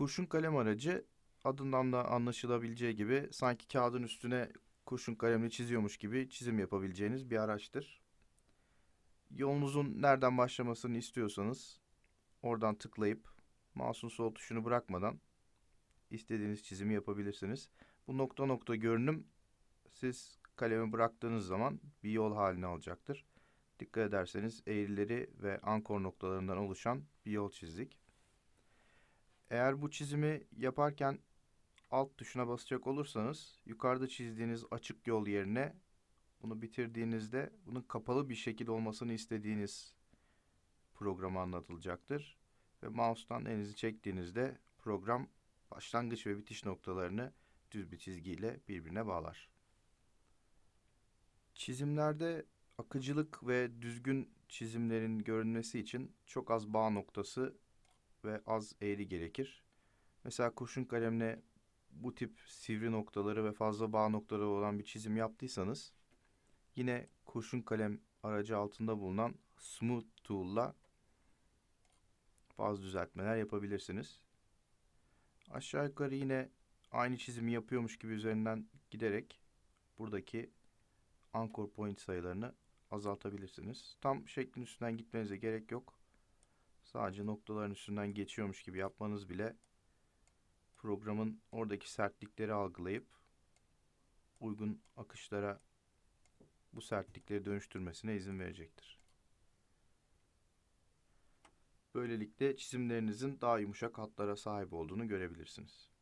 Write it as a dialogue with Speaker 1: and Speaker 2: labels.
Speaker 1: kurşun kalem aracı adından da anlaşılabileceği gibi sanki kağıdın üstüne kurşun kalemle çiziyormuş gibi çizim yapabileceğiniz bir araçtır. Yolunuzun nereden başlamasını istiyorsanız oradan tıklayıp mouse'un sol tuşunu bırakmadan istediğiniz çizimi yapabilirsiniz. Bu nokta nokta görünüm siz kalemi bıraktığınız zaman bir yol halini alacaktır. Dikkat ederseniz eğrileri ve ankor noktalarından oluşan bir yol çizdik. Eğer bu çizimi yaparken alt tuşuna basacak olursanız yukarıda çizdiğiniz açık yol yerine bunu bitirdiğinizde bunun kapalı bir şekil olmasını istediğiniz programı anlatılacaktır. Ve mouse'dan elinizi çektiğinizde program başlangıç ve bitiş noktalarını düz bir çizgiyle birbirine bağlar. Çizimlerde akıcılık ve düzgün çizimlerin görünmesi için çok az bağ noktası ve az eğri gerekir. Mesela kurşun kalemle bu tip sivri noktaları ve fazla bağ noktaları olan bir çizim yaptıysanız yine kurşun kalem aracı altında bulunan Smooth Tool'la bazı düzeltmeler yapabilirsiniz. Aşağı yukarı yine aynı çizimi yapıyormuş gibi üzerinden giderek buradaki anchor point sayılarını azaltabilirsiniz. Tam şeklin üstünden gitmenize gerek yok sadece noktaların üstünden geçiyormuş gibi yapmanız bile programın oradaki sertlikleri algılayıp uygun akışlara bu sertlikleri dönüştürmesine izin verecektir. Böylelikle çizimlerinizin daha yumuşak hatlara sahip olduğunu görebilirsiniz.